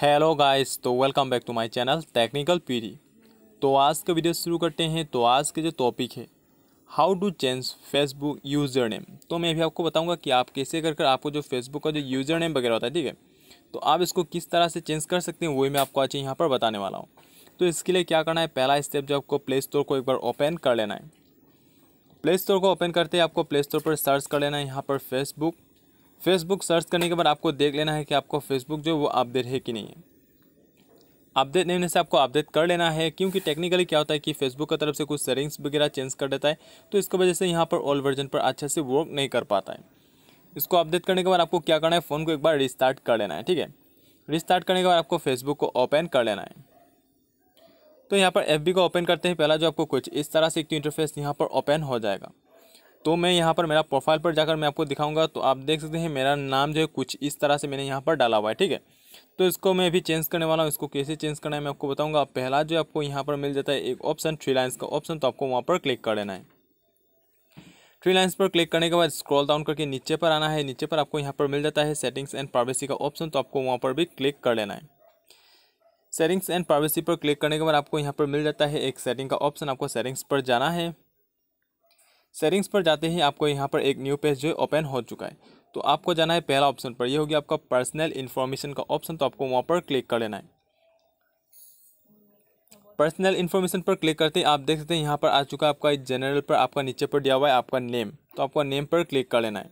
hello guys तो welcome back to my channel technical पीरी तो आज का वीडियो शुरू करते हैं तो आज के जो टॉपिक है how to change Facebook user name तो मैं भी आपको बताऊंगा कि आप कैसे कर कर आपको जो फेसबुक का जो यूज़र नेम वगैरह होता है ठीक है तो आप इसको किस तरह से चेंज कर सकते हैं वही मैं आपको आज यहाँ पर बताने वाला हूँ तो इसके लिए क्या करना है पहला स्टेप जो आपको प्ले स्टोर को एक बार ओपन कर लेना है प्ले स्टोर को ओपन करते ही आपको प्ले स्टोर पर सर्च कर लेना है यहाँ पर फेसबुक फेसबुक सर्च करने के बाद आपको देख लेना है कि आपको फेसबुक जो वो अपडेट है कि नहीं है अपडेट लेने से आपको अपडेट कर लेना है क्योंकि टेक्निकली क्या होता है कि फेसबुक की तरफ से कुछ सेटिंग्स वगैरह चेंज कर देता है तो इसकी वजह से यहाँ पर ओल्ड वर्जन पर अच्छे से वर्क नहीं कर पाता है इसको अपडेट करने के बाद आपको क्या करना है फ़ोन को एक बार रिस्टार्ट कर लेना है ठीक है रिस्टार्ट करने के बाद आपको फेसबुक को ओपन कर लेना है तो यहाँ पर एफ को ओपन करते हैं पहला जो आपको कुछ इस तरह से एक इंटरफेस यहाँ पर ओपन हो जाएगा तो मैं यहाँ पर मेरा प्रोफाइल पर जाकर मैं आपको दिखाऊंगा तो आप देख सकते हैं मेरा नाम जो है कुछ इस तरह से मैंने यहाँ पर डाला हुआ है ठीक है तो इसको मैं अभी चेंज करने वाला हूँ इसको कैसे चेंज करना है मैं आपको बताऊँगा पहला जो आपको यहाँ पर मिल जाता है एक ऑप्शन थ्री लाइन्स का ऑप्शन तो आपको वहाँ पर क्लिक कर लेना है थ्री लाइन्स पर क्लिक करने के बाद स्क्रॉल डाउन करके नीचे पर आना है नीचे पर आपको यहाँ पर मिल जाता है सेटिंग्स एंड प्राइवेसी का ऑप्शन तो आपको वहाँ पर भी क्लिक कर लेना है सेटिंग्स एंड प्राइवेसी पर क्लिक करने के बाद आपको यहाँ पर मिल जाता है एक सेटिंग का ऑप्शन आपको सेटिंग्स पर जाना है सेटिंग्स पर जाते ही आपको यहाँ पर एक न्यू पेज जो है ओपन हो चुका है तो आपको जाना है पहला ऑप्शन पर यह होगी आपका पर्सनल इन्फॉर्मेशन का ऑप्शन तो आपको वहाँ पर क्लिक कर लेना है पर्सनल इन्फॉर्मेशन पर क्लिक करते ही आप देख सकते हैं यहाँ पर आ चुका है आपका जनरल पर आपका नीचे पर दिया हुआ है आपका नेम तो आपको नेम पर क्लिक कर लेना है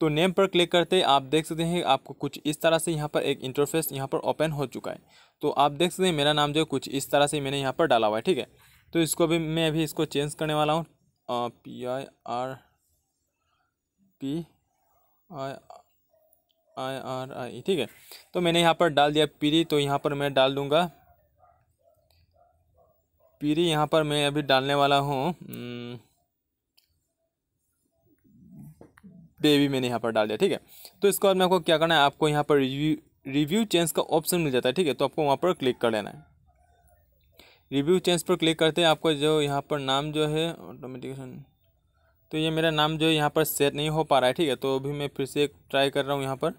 तो नेम पर क्लिक करते ही आप देख सकते हैं आपको कुछ इस तरह से यहाँ पर एक इंटरफेस यहाँ पर ओपन हो चुका है तो आप देख सकते हैं मेरा नाम जो है कुछ इस तरह से मैंने यहाँ पर डाला हुआ है ठीक है तो इसको भी मैं अभी इसको चेंज करने वाला हूँ P I R P I I R I ठीक है तो मैंने यहाँ पर डाल दिया पीरी तो यहाँ पर मैं डाल दूँगा पीरी यहाँ पर मैं अभी डालने वाला हूँ हम्म, बेबी मैंने यहाँ पर डाल दिया ठीक है तो इसके बाद मैं आपको क्या करना है आपको यहाँ पर रिव्यू रिव्यू चेंज का ऑप्शन मिल जाता है ठीक है तो आपको वहाँ पर क्लिक कर लेना है रिव्यू चेंज पर क्लिक करते हैं आपको जो यहाँ पर नाम जो है ऑटोमेटिकेशन तो ये मेरा नाम जो है यहाँ पर सेट नहीं हो पा रहा है ठीक है तो अभी मैं फिर से ट्राई कर रहा हूँ यहाँ पर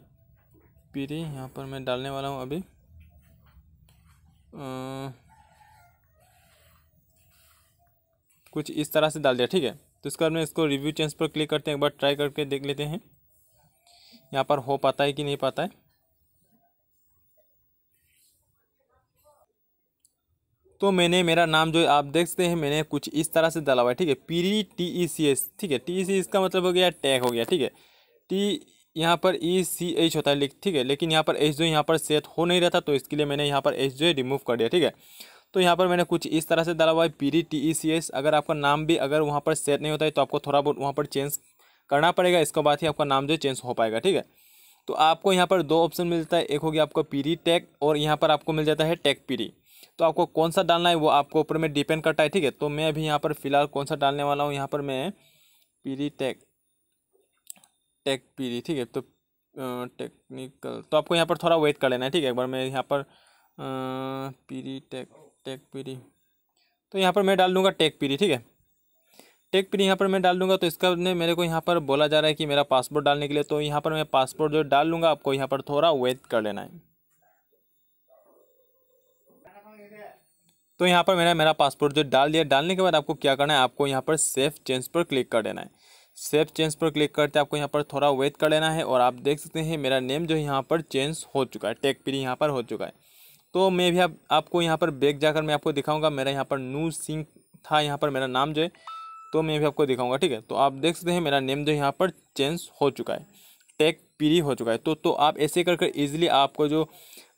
पीरी यहाँ पर मैं डालने वाला हूँ अभी आ, कुछ इस तरह से डाल दिया ठीक है तो इसके बाद में इसको रिव्यू चेंज पर क्लिक करते हैं एक बार ट्राई करके देख लेते हैं यहाँ पर हो पाता है कि नहीं पाता है तो मैंने मेरा नाम जो आप देखते हैं मैंने कुछ इस तरह से डाला हुआ है ठीक है पीरी टी ई सी एस ठीक है टी ई सी एस का मतलब हो गया टैग हो गया ठीक है टी यहाँ पर ई सी एच होता है ठीक है लेकिन यहाँ पर एच जो यहाँ पर सेट हो नहीं रहता तो इसके लिए मैंने यहाँ पर एच जो है रिमूव कर दिया ठीक है तो यहाँ पर मैंने कुछ इस तरह से डाला हुआ है P T E C S अगर आपका नाम भी अगर वहाँ पर सेट नहीं होता है तो आपको थोड़ा बहुत वहाँ पर चेंज करना पड़ेगा इसके बाद ही आपका नाम जो चेंज हो पाएगा ठीक है तो आपको यहाँ पर दो ऑप्शन मिलता है एक हो गया आपको पीरी टैग और यहाँ पर आपको मिल जाता है टैग पीरी तो आपको कौन सा डालना है वो आपको ऊपर में डिपेंड करता है ठीक है तो मैं अभी यहाँ पर फ़िलहाल कौन सा डालने वाला हूँ यहाँ पर मैं पीरी टेक टेक पीरी ठीक है तो टेक्निकल तो आपको यहाँ पर थोड़ा वेट कर लेना है ठीक है एक बार मैं यहाँ पर पीरी टेक टेक पीरी तो यहाँ पर मैं डाल दूँगा टेक पीरी ठीक है टेक पीरी यहाँ पर मैं डाल दूंगा तो इसका ने मेरे को यहाँ पर बोला जा रहा है कि मेरा पासपोर्ट डालने के लिए तो यहाँ पर मैं पासपोर्ट जो डाल लूँगा आपको यहाँ पर थोड़ा वेट कर लेना है तो यहाँ पर मैंने मेरा पासपोर्ट जो डाल दिया डालने के बाद आपको क्या करना है आपको यहाँ पर सेफ चेंज पर क्लिक कर देना है सेफ चेंज पर क्लिक करते आपको यहाँ पर थोड़ा वेट कर लेना है और आप देख सकते हैं मेरा नेम जो यहाँ पर चेंज हो चुका है टेक पीरी यहाँ पर हो चुका है तो मैं भी आप, आपको यहाँ पर बैग जाकर मैं आपको दिखाऊंगा मेरा यहाँ पर नू सिंह था यहाँ पर मेरा नाम जो है तो मैं भी आपको दिखाऊंगा ठीक है तो आप देख सकते हैं मेरा नेम जो यहाँ पर चेंज हो चुका है टैग प्री हो चुका है तो तो आप ऐसे कर कर ईजिली आपको जो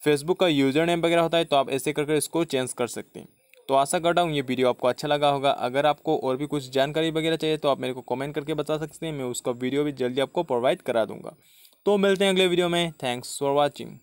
फेसबुक का यूज़र नेम वगैरह होता है तो आप ऐसे कर कर इसको चेंज कर सकते हैं तो आशा करता हूँ ये वीडियो आपको अच्छा लगा होगा अगर आपको और भी कुछ जानकारी वगैरह चाहिए तो आप मेरे को कमेंट करके बता सकते हैं मैं उसका वीडियो भी जल्दी आपको प्रोवाइड करा दूँगा तो मिलते हैं अगले वीडियो में थैंक्स फॉर वॉचिंग